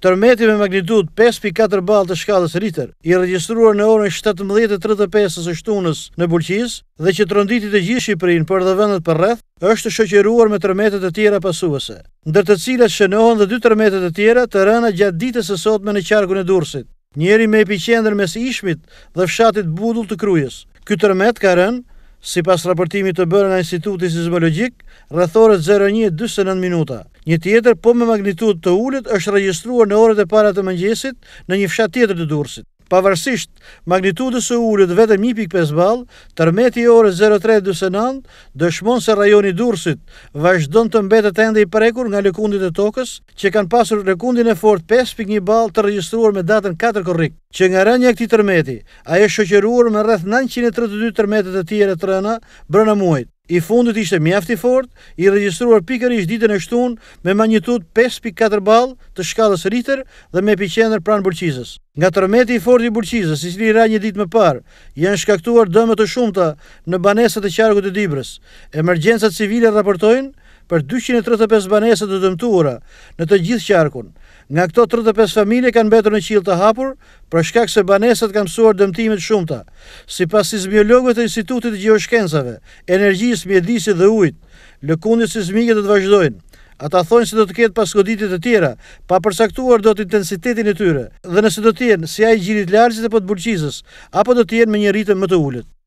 Tërmeti me magnitud 5.4 bal të shkallës Ritter, i registruar në orën 17.35 e shtunës në Bulqis, dhe që tronditit e gjithë Shqiprin për dhe vendet për rreth, është shëqeruar me tërmetet e tjera pasuese, ndër të cilat shënohen dhe dy tërmetet e tjera të rëna gjatë ditës e sot me në qarkun e dursit, njeri me epicendrë mes ishmit dhe fshatit budull të krujës. Ky tërmet ka rënë Si pas raportimit të bërë nga Instituti Sizmologik, rrethorës 01.29 minuta. Një tjetër, po me magnitud të ullit, është registruar në orët e parat të mëngjesit në një fshat tjetër të dursit pavarësisht magnitudës së ullët vete 1.5 balë, tërmeti e orës 03.29, dëshmonë se rajoni Dursit vazhdo të mbetet ende i prekur nga lëkundit e tokës, që kanë pasur lëkundin e fort 5.1 balë të registruar me datën 4 korrik, që nga rënjë e këti tërmeti, a e shëqeruar me rrëth 932 tërmetet e tjere të rëna brëna muajt i fundit ishte mjafti fort, i registruar pikër ishtë ditën e shtun me magnitud 5.4 balë të shkallës rritër dhe me piqenër pranë burqizës. Nga tërmeti i fort i burqizës, i cili ra një ditë më parë, janë shkaktuar dëmë të shumëta në banesët e qarëgut të dibrës. Emergjensat civile raportojnë, për 235 baneset të dëmtuara në të gjithë qarkun. Nga këto 35 familje kanë betur në qilë të hapur, për shkak se baneset kanë pësuar dëmtimit shumëta. Si pas sismiologëve të institutit gjeoshkenzave, energjis, mjedisi dhe ujt, lëkundit sismiket të të vazhdojnë. Ata thonë si do të ketë paskoditit të tjera, pa përsaktuar do të intensitetin e tyre, dhe nëse do tjenë si a i gjirit larqës e për të burqizës, apo do tjenë me një rritën më të ullët.